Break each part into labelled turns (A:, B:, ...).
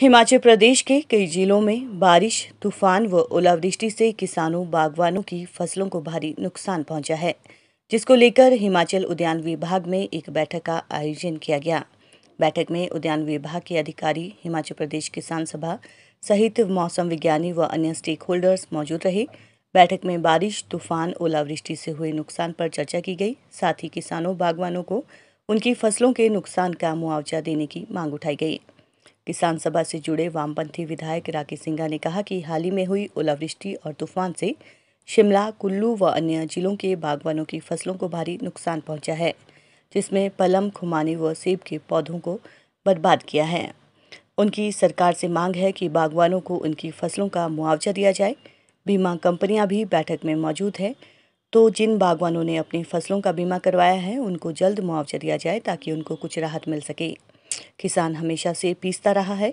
A: हिमाचल प्रदेश के कई जिलों में बारिश तूफान व ओलावृष्टि से किसानों बागवानों की फसलों को भारी नुकसान पहुंचा है जिसको लेकर हिमाचल उद्यान विभाग में एक बैठक का आयोजन किया गया बैठक में उद्यान विभाग के अधिकारी हिमाचल प्रदेश किसान सभा सहित मौसम विज्ञानी व अन्य स्टेक होल्डर्स मौजूद रहे बैठक में बारिश तूफान ओलावृष्टि से हुए नुकसान पर चर्चा की गई साथ ही किसानों बागवानों को उनकी फसलों के नुकसान का मुआवजा देने की मांग उठाई गई किसान सभा से जुड़े वामपंथी विधायक राकेश सिंघा ने कहा कि हाल ही में हुई ओलावृष्टि और तूफान से शिमला कुल्लू व अन्य जिलों के बागवानों की फसलों को भारी नुकसान पहुंचा है जिसमें पलम खुमानी व सेब के पौधों को बर्बाद किया है उनकी सरकार से मांग है कि बागवानों को उनकी फसलों का मुआवजा दिया जाए बीमा कंपनियां भी बैठक में मौजूद हैं तो जिन बागवानों ने अपनी फसलों का बीमा करवाया है उनको जल्द मुआवजा दिया जाए ताकि उनको कुछ राहत मिल सके किसान हमेशा से पीसता रहा है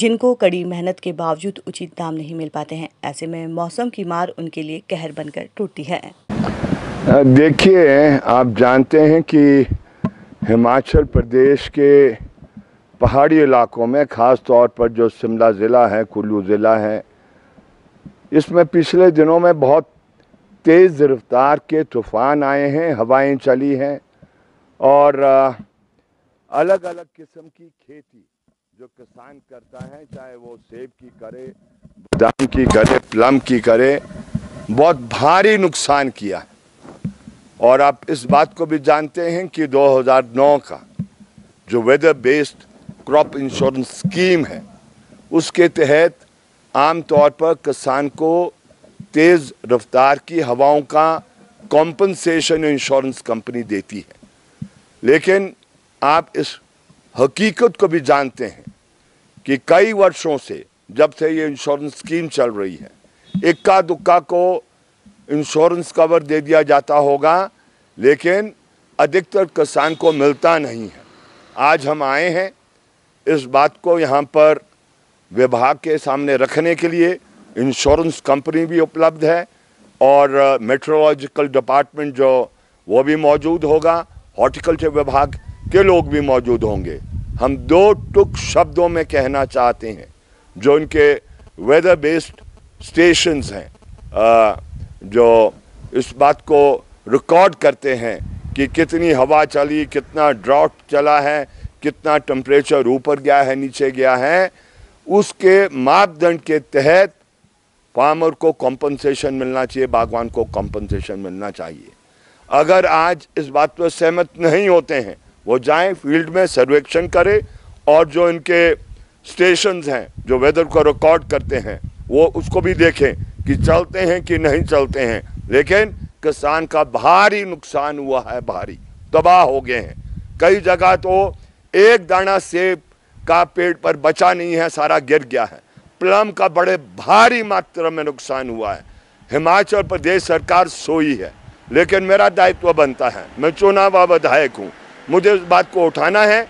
A: जिनको कड़ी मेहनत के बावजूद उचित दाम नहीं मिल पाते हैं ऐसे में मौसम की मार उनके लिए कहर बनकर टूटती है
B: देखिए आप जानते हैं कि हिमाचल प्रदेश के पहाड़ी इलाकों में ख़ास तौर पर जो शिमला ज़िला है कुल्लू ज़िला है इसमें पिछले दिनों में बहुत तेज़ रफ्तार के तूफ़ान आए हैं हवाएं चली हैं और अलग अलग किस्म की खेती जो किसान करता है चाहे वो सेब की करे बादाम की करे प्लम की करे बहुत भारी नुकसान किया है और आप इस बात को भी जानते हैं कि 2009 का जो weather based crop insurance scheme है उसके तहत आम तौर पर किसान को तेज़ रफ्तार की हवाओं का कॉम्पनसेशन इंश्योरेंस कंपनी देती है लेकिन आप इस हकीकत को भी जानते हैं कि कई वर्षों से जब से ये इंश्योरेंस स्कीम चल रही है इक्का दुक्का को इंश्योरेंस कवर दे दिया जाता होगा लेकिन अधिकतर किसान को मिलता नहीं है आज हम आए हैं इस बात को यहाँ पर विभाग के सामने रखने के लिए इंश्योरेंस कंपनी भी उपलब्ध है और मेट्रोलॉजिकल डिपार्टमेंट जो वो भी मौजूद होगा हॉर्टिकल्चर विभाग के लोग भी मौजूद होंगे हम दो टुक शब्दों में कहना चाहते हैं जो इनके वेदर बेस्ड स्टेशंस हैं जो इस बात को रिकॉर्ड करते हैं कि कितनी हवा चली कितना ड्राउट चला है कितना टम्परेचर ऊपर गया है नीचे गया है उसके मापदंड के तहत फार्मर को कॉम्पनसेशन मिलना चाहिए बागवान को कॉम्पनसेशन मिलना चाहिए अगर आज इस बात पर सहमत नहीं होते हैं वो जाएं फील्ड में सर्वेक्षण करें और जो इनके स्टेशंस हैं जो वेदर को रिकॉर्ड करते हैं वो उसको भी देखें कि चलते हैं कि नहीं चलते हैं लेकिन किसान का भारी नुकसान हुआ है भारी तबाह हो गए हैं कई जगह तो एक दाना सेब का पेड़ पर बचा नहीं है सारा गिर गया है प्लम का बड़े भारी मात्रा में नुकसान हुआ है हिमाचल प्रदेश सरकार सोई है लेकिन मेरा दायित्व बनता है मैं चुनाव विधायक हूँ मुझे उस बात को उठाना है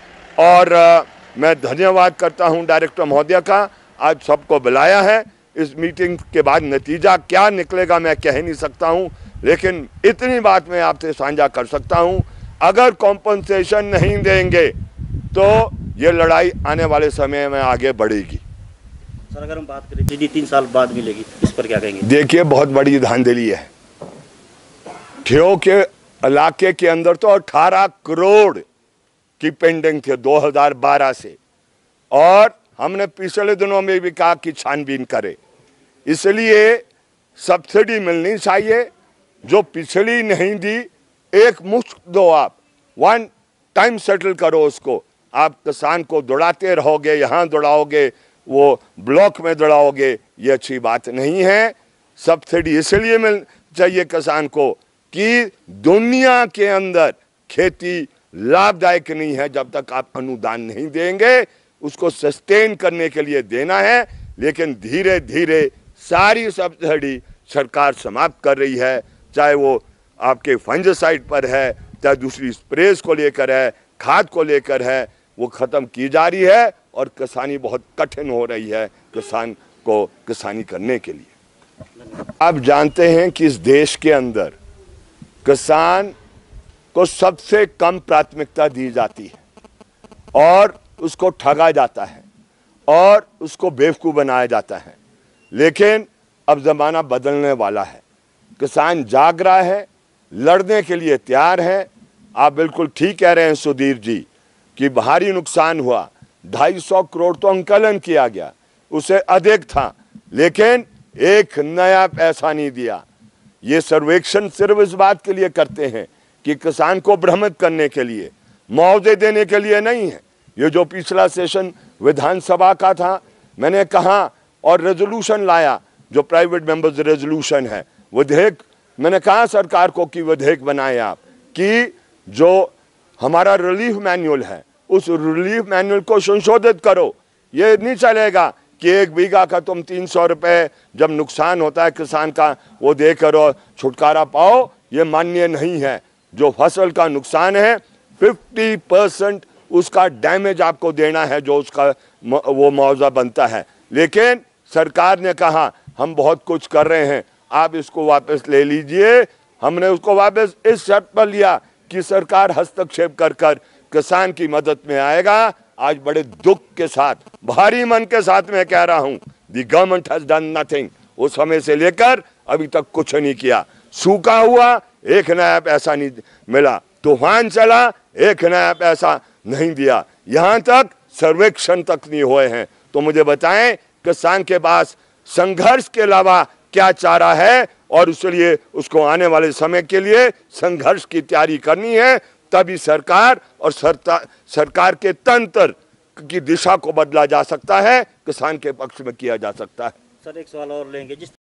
B: और मैं धन्यवाद करता हूं डायरेक्टर महोदय का आज सबको बुलाया है इस मीटिंग के बाद नतीजा क्या निकलेगा मैं कह नहीं सकता हूं लेकिन इतनी बात मैं आपसे साझा कर सकता हूं अगर कॉम्पनसेशन नहीं देंगे तो ये लड़ाई आने वाले समय में आगे बढ़ेगी सर अगर हम बात करें तीन साल बाद मिलेगी इस पर क्या कहेंगे देखिए बहुत बड़ी धांधली है ठियो के इलाके के अंदर तो 18 करोड़ की पेंडिंग थे 2012 से और हमने पिछले दिनों में भी कहा कि छानबीन करें इसलिए सब्सिडी मिलनी चाहिए जो पिछली नहीं दी एक मुफ्त दो आप वन टाइम सेटल करो उसको आप किसान को दौड़ाते रहोगे यहाँ दौड़ाओगे वो ब्लॉक में दौड़ाओगे ये अच्छी बात नहीं है सब्सिडी इसलिए मिल चाहिए किसान को कि दुनिया के अंदर खेती लाभदायक नहीं है जब तक आप अनुदान नहीं देंगे उसको सस्टेन करने के लिए देना है लेकिन धीरे धीरे सारी सब्सिडी सरकार समाप्त कर रही है चाहे वो आपके फंज साइड पर है चाहे दूसरी स्प्रेस को लेकर है खाद को लेकर है वो ख़त्म की जा रही है और किसानी बहुत कठिन हो रही है किसान को किसानी करने के लिए आप जानते हैं कि इस देश के अंदर किसान को सबसे कम प्राथमिकता दी जाती है और उसको ठगा जाता है और उसको बेवकूफ़ बनाया जाता है लेकिन अब ज़माना बदलने वाला है किसान जाग रहा है लड़ने के लिए तैयार है आप बिल्कुल ठीक कह रहे हैं सुधीर जी कि भारी नुकसान हुआ 250 करोड़ तो अंकलन किया गया उसे अधिक था लेकिन एक नया पैसा नहीं दिया ये सर्वेक्षण सिर्फ इस बात के लिए करते हैं कि किसान को भ्रमित करने के लिए मुआवजे देने के लिए नहीं है ये जो पिछला सेशन विधानसभा का था मैंने कहा और रेजोल्यूशन लाया जो प्राइवेट मेंबर्स रेजोल्यूशन है विधेयक मैंने कहा सरकार को कि विधेयक बनाए आप कि जो हमारा रिलीफ मैनुअल है उस रिलीफ मैनुअल को संशोधित करो ये नहीं चलेगा कि एक बीघा का तुम तीन सौ रुपये जब नुकसान होता है किसान का वो दे कर और छुटकारा पाओ ये मान्य नहीं है जो फसल का नुकसान है फिफ्टी परसेंट उसका डैमेज आपको देना है जो उसका वो मुआवजा बनता है लेकिन सरकार ने कहा हम बहुत कुछ कर रहे हैं आप इसको वापस ले लीजिए हमने उसको वापस इस शर्त पर लिया कि सरकार हस्तक्षेप कर कर किसान की मदद में आएगा आज बड़े दुख के साथ भारी मन के साथ मैं कह रहा हूं the government has done nothing उस समय से लेकर अभी तक कुछ नहीं किया सूखा हुआ एक नया पैसा नहीं मिला तूफान चला एक नया पैसा नहीं दिया यहां तक सर्वेक्षण तक नहीं हुए हैं तो मुझे बताएं किसान के पास संघर्ष के अलावा क्या चारा है और इसलिए उसको आने वाले समय के लिए संघर्ष की तैयारी करनी है तभी सरकार और सरकार के तंत्र की दिशा को बदला जा सकता है किसान के पक्ष में किया जा सकता है
A: सर एक सवाल और लेंगे जिस